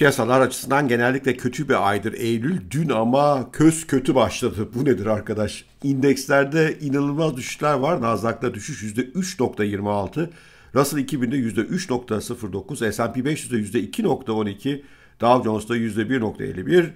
Piyasalar açısından genellikle kötü bir aydır Eylül. Dün ama köz kötü başladı. Bu nedir arkadaş? İndekslerde inanılmaz düşüşler var. Nasdaq'ta düşüş %3.26, Russell 2000'de %3.09, S&P 500'de %2.12, Dow Jones'da %1.51.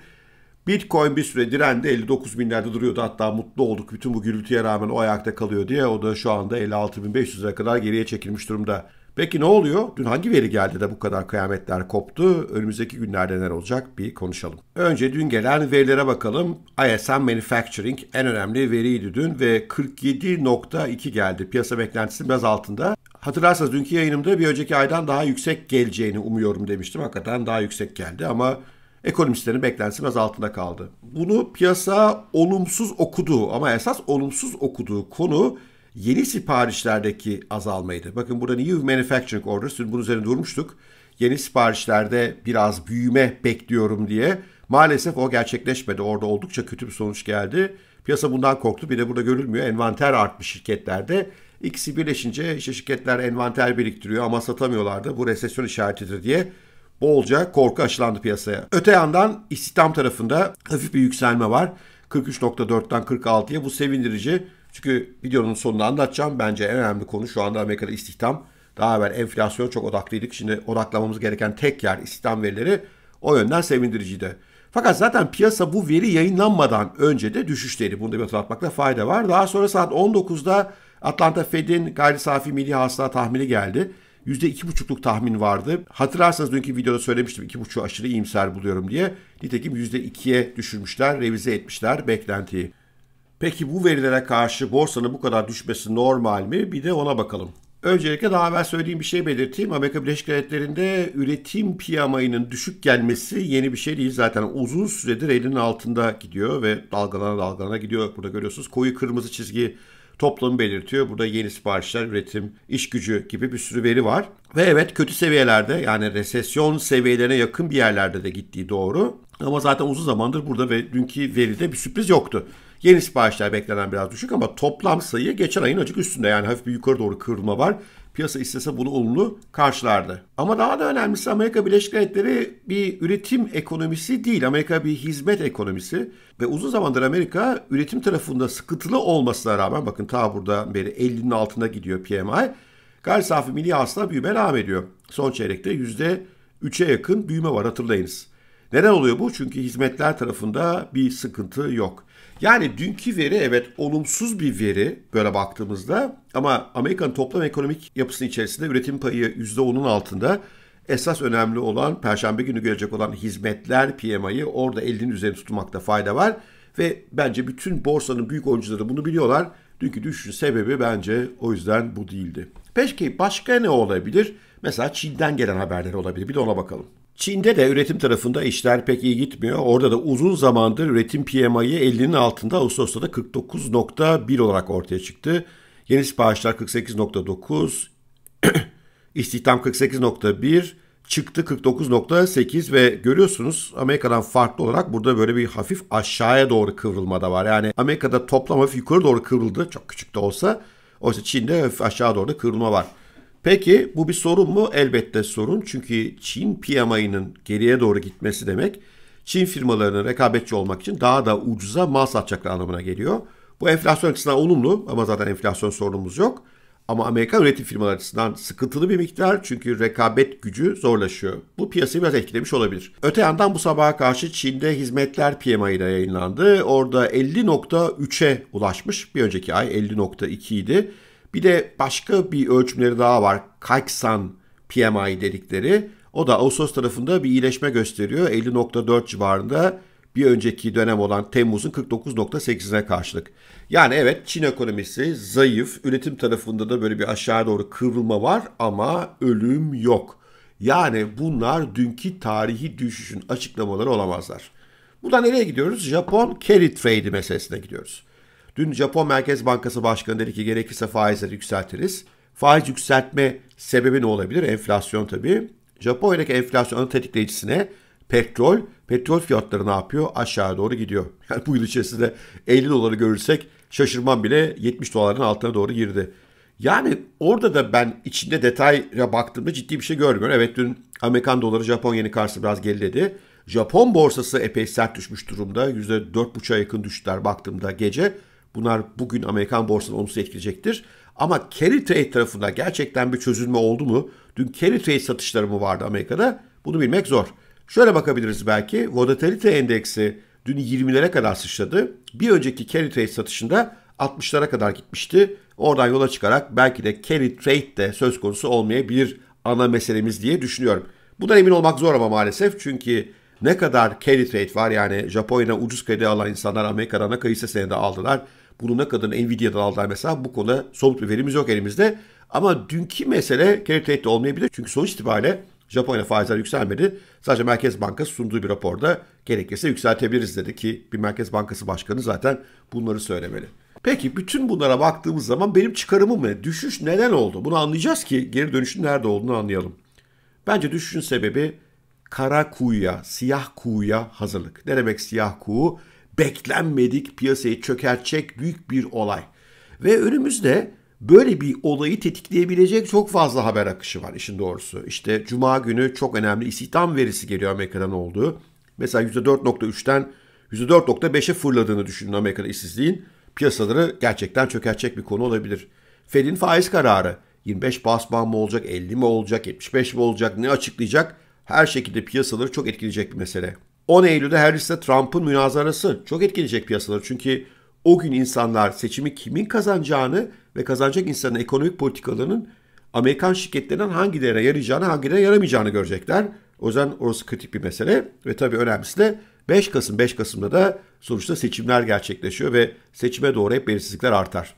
Bitcoin bir süre direndi 59 binlerde duruyordu hatta mutlu olduk bütün bu gürültüye rağmen o ayakta kalıyor diye o da şu anda 56.500'e kadar geriye çekilmiş durumda. Peki ne oluyor? Dün hangi veri geldi de bu kadar kıyametler koptu? Önümüzdeki günlerde neler olacak? Bir konuşalım. Önce dün gelen verilere bakalım. ISM Manufacturing en önemli veriydi dün ve 47.2 geldi. Piyasa beklentisinin biraz altında. Hatırlarsanız dünkü yayınımda bir önceki aydan daha yüksek geleceğini umuyorum demiştim. Hakikaten daha yüksek geldi ama ekonomistlerin beklentisi biraz altında kaldı. Bunu piyasa olumsuz okudu ama esas olumsuz okuduğu konu yeni siparişlerdeki azalmaydı. Bakın burada New Manufacturing Orders, bunun üzerine durmuştuk. Yeni siparişlerde biraz büyüme bekliyorum diye. Maalesef o gerçekleşmedi. Orada oldukça kötü bir sonuç geldi. Piyasa bundan korktu. Bir de burada görülmüyor. Envanter artmış şirketlerde. İkisi birleşince işte şirketler envanter biriktiriyor ama satamıyorlardı. bu resesyon işaretidir diye bolca korku aşılandı piyasaya. Öte yandan istihdam tarafında hafif bir yükselme var. 43.4'ten 46'ya bu sevindirici. Çünkü videonun sonunda anlatacağım. Bence en önemli konu şu anda Amerika'da istihdam. Daha evvel enflasyon çok odaklıydık. Şimdi odaklamamız gereken tek yer istihdam verileri. O yönden sevindiriciydi. Fakat zaten piyasa bu veri yayınlanmadan önce de düşüşteydi. Bunu da bir hatırlatmakta fayda var. Daha sonra saat 19'da Atlanta Fed'in gayri safi milli hasıla tahmini geldi. %2,5'luk tahmin vardı. Hatırlarsanız dünkü videoda söylemiştim 2,5'u aşırı iyimser buluyorum diye. Nitekim %2'ye düşürmüşler, revize etmişler beklentiyi. Peki bu verilere karşı borsanın bu kadar düşmesi normal mi? Bir de ona bakalım. Öncelikle daha evvel söylediğim bir şey belirteyim. Amerika Birleşik Devletleri'nde üretim piyamayının düşük gelmesi yeni bir şey değil. Zaten uzun süredir elinin altında gidiyor ve dalgalana dalgalana gidiyor. Burada görüyorsunuz koyu kırmızı çizgi toplamı belirtiyor. Burada yeni siparişler, üretim, iş gücü gibi bir sürü veri var. Ve evet kötü seviyelerde yani resesyon seviyelerine yakın bir yerlerde de gittiği doğru. Ama zaten uzun zamandır burada ve dünkü veride bir sürpriz yoktu. Yeni siparişler beklenen biraz düşük ama toplam sayı geçen ayın acık üstünde. Yani hafif bir yukarı doğru kırılma var. Piyasa istese bunu olumlu karşılardı. Ama daha da önemlisi Amerika Birleşik Devletleri bir üretim ekonomisi değil. Amerika bir hizmet ekonomisi ve uzun zamandır Amerika üretim tarafında sıkıntılı olmasına rağmen bakın ta burada beri 50'nin altına gidiyor PMI. Gayri safi milli hasıla büyüme devam ediyor. Son çeyrekte %3'e yakın büyüme var hatırlayınız. Neden oluyor bu? Çünkü hizmetler tarafında bir sıkıntı yok. Yani dünkü veri evet olumsuz bir veri böyle baktığımızda ama Amerika'nın toplam ekonomik yapısının içerisinde üretim payı %10'un altında. Esas önemli olan perşembe günü görecek olan hizmetler PMI'yi orada elinin üzerine tutmakta fayda var. Ve bence bütün borsanın büyük oyuncuları bunu biliyorlar. Dünkü düşüşün sebebi bence o yüzden bu değildi. Peki başka ne olabilir? Mesela Çin'den gelen haberler olabilir. Bir de ona bakalım. Çin'de de üretim tarafında işler pek iyi gitmiyor. Orada da uzun zamandır üretim PMI'yi 50'nin altında Ağustos'ta da 49.1 olarak ortaya çıktı. Yeni siparişler 48.9, istihdam 48.1, çıktı 49.8 ve görüyorsunuz Amerika'dan farklı olarak burada böyle bir hafif aşağıya doğru kıvrılma da var. Yani Amerika'da toplam hafif yukarı doğru kıvrıldı çok küçük de olsa. Oysa Çin'de hafif aşağı doğru da kıvrılma var. Peki bu bir sorun mu? Elbette sorun. Çünkü Çin PMI'nin geriye doğru gitmesi demek Çin firmalarının rekabetçi olmak için daha da ucuza mal satacakları anlamına geliyor. Bu enflasyon açısından olumlu ama zaten enflasyon sorunumuz yok. Ama Amerikan üretim firmaları açısından sıkıntılı bir miktar çünkü rekabet gücü zorlaşıyor. Bu piyasayı biraz etkilemiş olabilir. Öte yandan bu sabaha karşı Çin'de hizmetler PMI'de yayınlandı. Orada 50.3'e ulaşmış. Bir önceki ay 50.2 idi. Bir de başka bir ölçümleri daha var. Kayksan PMI dedikleri. O da Ağustos tarafında bir iyileşme gösteriyor. 50.4 civarında bir önceki dönem olan Temmuz'un 49.8'ine karşılık. Yani evet Çin ekonomisi zayıf, üretim tarafında da böyle bir aşağı doğru kıvrılma var ama ölüm yok. Yani bunlar dünkü tarihi düşüşün açıklamaları olamazlar. Buradan nereye gidiyoruz? Japon carry trade meselesine gidiyoruz. Dün Japon Merkez Bankası Başkanı dedi ki gerekirse faizleri yükseltiriz. Faiz yükseltme sebebi ne olabilir? Enflasyon tabii. Japonya'daki enflasyonun tetikleyicisine petrol, petrol fiyatları ne yapıyor? Aşağı doğru gidiyor. Yani bu yıl içerisinde 50 doları görürsek şaşırmam bile 70 doların altına doğru girdi. Yani orada da ben içinde detayla baktığımda ciddi bir şey görmüyorum. Evet dün Amerikan doları Japon yeni karşısında biraz geriledi. Japon borsası epey sert düşmüş durumda. %4.5'a yakın düştüler baktığımda gece. Bunlar bugün Amerikan borsasını olumsuz etkileyecektir. Ama carry trade tarafında gerçekten bir çözülme oldu mu? Dün carry trade satışları mı vardı Amerika'da? Bunu bilmek zor. Şöyle bakabiliriz belki. Volatility endeksi dün 20'lere kadar sıçradı. Bir önceki carry trade satışında 60'lara kadar gitmişti. Oradan yola çıkarak belki de carry trade de söz konusu olmayabilir ana meselemiz diye düşünüyorum. Bundan emin olmak zor ama maalesef çünkü ne kadar carry trade var yani Japonya'dan ucuz kredi alan insanlar Amerika'dan da kayısı senede aldılar. Bunu ne kadar Nvidia'dan aldılar mesela bu konuda somut bir verimiz yok elimizde. Ama dünkü mesele carry de olmayabilir. Çünkü sonuç itibariyle Japonya faizler yükselmedi. Sadece Merkez Bankası sunduğu bir raporda gerekirse yükseltebiliriz dedi ki bir Merkez Bankası Başkanı zaten bunları söylemeli. Peki bütün bunlara baktığımız zaman benim çıkarımım ne? Düşüş neden oldu? Bunu anlayacağız ki geri dönüşün nerede olduğunu anlayalım. Bence düşüşün sebebi kara kuyuya, siyah kuyuya hazırlık. Ne demek siyah kuğu? beklenmedik piyasayı çökertecek büyük bir olay. Ve önümüzde böyle bir olayı tetikleyebilecek çok fazla haber akışı var işin doğrusu. İşte cuma günü çok önemli istihdam verisi geliyor Amerika'dan olduğu. Mesela %4.3'ten %4.5'e fırladığını düşünün Amerika'da işsizliğin. Piyasaları gerçekten çökertecek bir konu olabilir. Fed'in faiz kararı 25 bas puan mı olacak, 50 mi olacak, 75 mi olacak, ne açıklayacak? Her şekilde piyasaları çok etkileyecek bir mesele. 10 Eylül'de Harris'le Trump'ın münazarası çok etkileyecek piyasaları. Çünkü o gün insanlar seçimi kimin kazanacağını ve kazanacak insanın ekonomik politikalarının Amerikan şirketlerinden hangilerine yarayacağını, hangilerine yaramayacağını görecekler. O yüzden orası kritik bir mesele ve tabii önemlisi de 5 Kasım. 5 Kasım'da da sonuçta seçimler gerçekleşiyor ve seçime doğru hep belirsizlikler artar.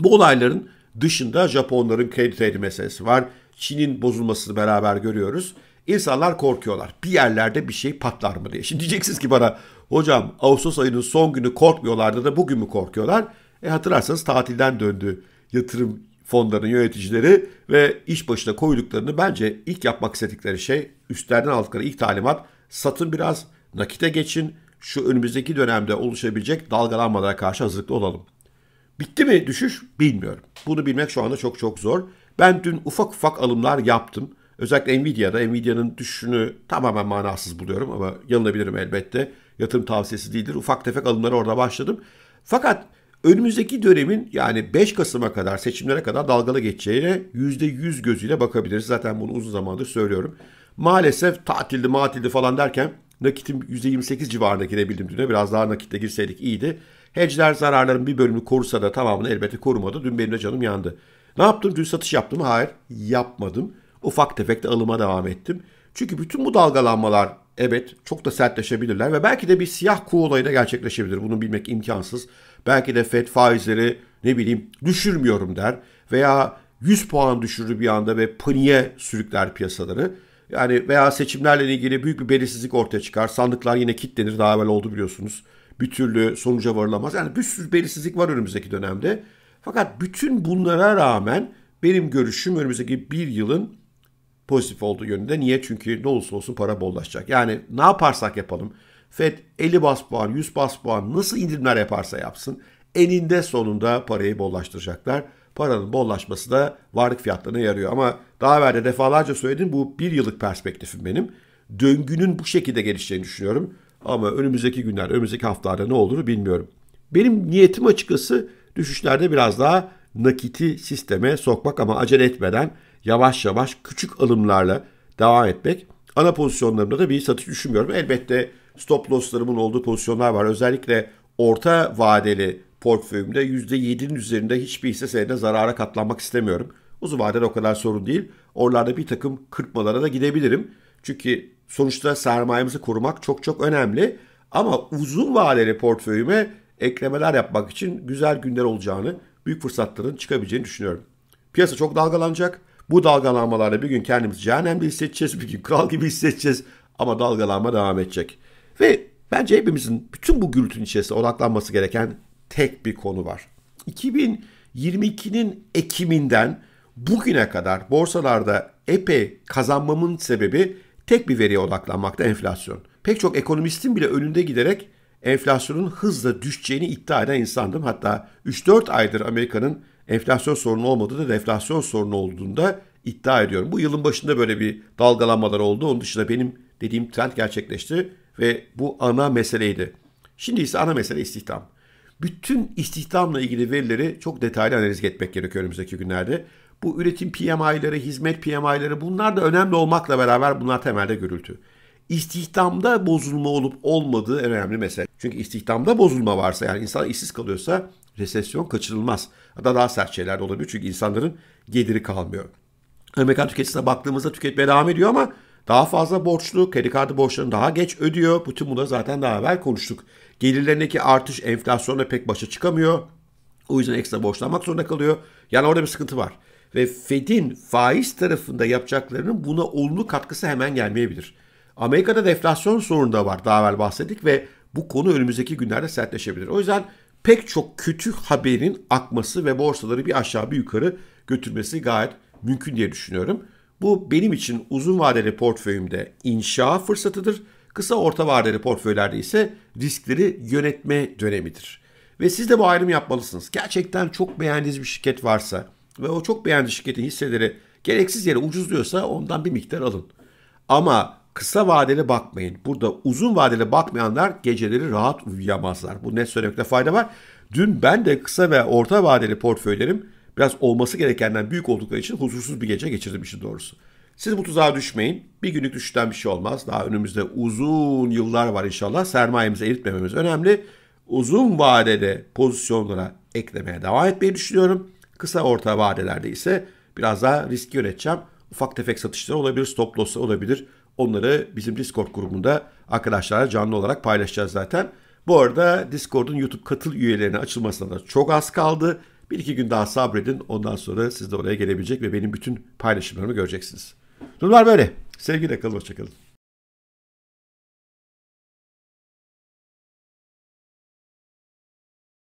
Bu olayların dışında Japonların kredi kredi meselesi var. Çin'in bozulmasını beraber görüyoruz. İnsanlar korkuyorlar. Bir yerlerde bir şey patlar mı diye. Şimdi diyeceksiniz ki bana hocam Ağustos ayının son günü korkmuyorlardı da bugün mü korkuyorlar? E hatırlarsanız tatilden döndü yatırım fonlarının yöneticileri ve iş başına koyduklarını bence ilk yapmak istedikleri şey üstlerden aldıkları ilk talimat satın biraz nakite geçin şu önümüzdeki dönemde oluşabilecek dalgalanmalara karşı hazırlıklı olalım. Bitti mi düşüş bilmiyorum. Bunu bilmek şu anda çok çok zor. Ben dün ufak ufak alımlar yaptım. Özellikle Nvidia'da, Nvidia'nın düşüşünü tamamen manasız buluyorum ama yanılabilirim elbette. Yatırım tavsiyesi değildir. Ufak tefek alımları orada başladım. Fakat önümüzdeki dönemin yani 5 Kasım'a kadar seçimlere kadar dalgalı geçeceğine %100 gözüyle bakabiliriz. Zaten bunu uzun zamandır söylüyorum. Maalesef tatildi matildi falan derken nakitim %28 civarında girebildim düne. Biraz daha nakitte girseydik iyiydi. Hedge'ler zararların bir bölümü korusa da tamamını elbette korumadı. Dün benim de canım yandı. Ne yaptım? Dün satış yaptım. Hayır yapmadım ufak tefek de alıma devam ettim. Çünkü bütün bu dalgalanmalar evet çok da sertleşebilirler ve belki de bir siyah kuğu olayı da gerçekleşebilir. Bunu bilmek imkansız. Belki de FED faizleri ne bileyim düşürmüyorum der veya 100 puan düşürür bir anda ve paniğe sürükler piyasaları. Yani veya seçimlerle ilgili büyük bir belirsizlik ortaya çıkar. Sandıklar yine kilitlenir. Daha evvel oldu biliyorsunuz. Bir türlü sonuca varılamaz. Yani bir sürü belirsizlik var önümüzdeki dönemde. Fakat bütün bunlara rağmen benim görüşüm önümüzdeki bir yılın pozitif olduğu yönünde. Niye? Çünkü ne olursa olsun para bollaşacak. Yani ne yaparsak yapalım. FED 50 bas puan, 100 bas puan nasıl indirimler yaparsa yapsın eninde sonunda parayı bollaştıracaklar. Paranın bollaşması da varlık fiyatlarına yarıyor. Ama daha evvel de defalarca söyledim bu bir yıllık perspektifim benim. Döngünün bu şekilde gelişeceğini düşünüyorum. Ama önümüzdeki günler, önümüzdeki haftalarda ne olduğunu bilmiyorum. Benim niyetim açıkçası düşüşlerde biraz daha nakiti sisteme sokmak ama acele etmeden yavaş yavaş küçük alımlarla devam etmek. Ana pozisyonlarımda da bir satış düşünmüyorum. Elbette stop losslarımın olduğu pozisyonlar var. Özellikle orta vadeli portföyümde %7'nin üzerinde hiçbir hisse senedine zarara katlanmak istemiyorum. Uzun vadede o kadar sorun değil. Oralarda bir takım kırpmalara da gidebilirim. Çünkü sonuçta sermayemizi korumak çok çok önemli. Ama uzun vadeli portföyüme eklemeler yapmak için güzel günler olacağını, büyük fırsatların çıkabileceğini düşünüyorum. Piyasa çok dalgalanacak. Bu dalgalanmalarla bir gün kendimizi cehennemde hissedeceğiz, bir gün kral gibi hissedeceğiz ama dalgalanma devam edecek. Ve bence hepimizin bütün bu gürültünün içerisinde odaklanması gereken tek bir konu var. 2022'nin Ekim'inden bugüne kadar borsalarda epey kazanmamın sebebi tek bir veriye odaklanmakta enflasyon. Pek çok ekonomistin bile önünde giderek enflasyonun hızla düşeceğini iddia eden insandım. Hatta 3-4 aydır Amerika'nın enflasyon sorunu olmadığını, deflasyon sorunu olduğunda iddia ediyorum. Bu yılın başında böyle bir dalgalanmalar oldu. Onun dışında benim dediğim trend gerçekleşti ve bu ana meseleydi. Şimdi ise ana mesele istihdam. Bütün istihdamla ilgili verileri çok detaylı analiz etmek gerekiyor önümüzdeki günlerde. Bu üretim PMI'ları, hizmet PMI'ları bunlar da önemli olmakla beraber bunlar temelde gürültü. İstihdamda bozulma olup olmadığı önemli mesele. Çünkü istihdamda bozulma varsa yani insan işsiz kalıyorsa resesyon kaçınılmaz. Hatta daha sert şeyler de olabilir çünkü insanların geliri kalmıyor. Amerikan tüketicisine baktığımızda tüketmeye devam ediyor ama daha fazla borçlu, kredi kartı borçlarını daha geç ödüyor. Bütün bunları zaten daha evvel konuştuk. Gelirlerindeki artış enflasyonla pek başa çıkamıyor. O yüzden ekstra borçlanmak zorunda kalıyor. Yani orada bir sıkıntı var. Ve Fed'in faiz tarafında yapacaklarının buna olumlu katkısı hemen gelmeyebilir. Amerika'da deflasyon sorunu da var. Daha evvel bahsettik ve bu konu önümüzdeki günlerde sertleşebilir. O yüzden pek çok kötü haberin akması ve borsaları bir aşağı bir yukarı götürmesi gayet mümkün diye düşünüyorum. Bu benim için uzun vadeli portföyümde inşa fırsatıdır. Kısa orta vadeli portföylerde ise riskleri yönetme dönemidir. Ve siz de bu ayrımı yapmalısınız. Gerçekten çok beğendiğiniz bir şirket varsa ve o çok beğendiğiniz şirketin hisseleri gereksiz yere ucuzluyorsa ondan bir miktar alın. Ama kısa vadeli bakmayın. Burada uzun vadeli bakmayanlar geceleri rahat uyuyamazlar. Bu net söylemekte fayda var. Dün ben de kısa ve orta vadeli portföylerim biraz olması gerekenden büyük oldukları için huzursuz bir gece geçirdim işin doğrusu. Siz bu tuzağa düşmeyin. Bir günlük düşüşten bir şey olmaz. Daha önümüzde uzun yıllar var inşallah. Sermayemizi eritmememiz önemli. Uzun vadede pozisyonlara eklemeye devam etmeyi düşünüyorum. Kısa orta vadelerde ise biraz daha riski yöneteceğim. Ufak tefek satışlar olabilir, stop loss olabilir. Onları bizim Discord grubunda arkadaşlarla canlı olarak paylaşacağız zaten. Bu arada Discord'un YouTube katıl üyelerine açılmasına da çok az kaldı. Bir iki gün daha sabredin. Ondan sonra siz de oraya gelebilecek ve benim bütün paylaşımlarımı göreceksiniz. Durumlar böyle. Sevgiyle kalın, hoşçakalın.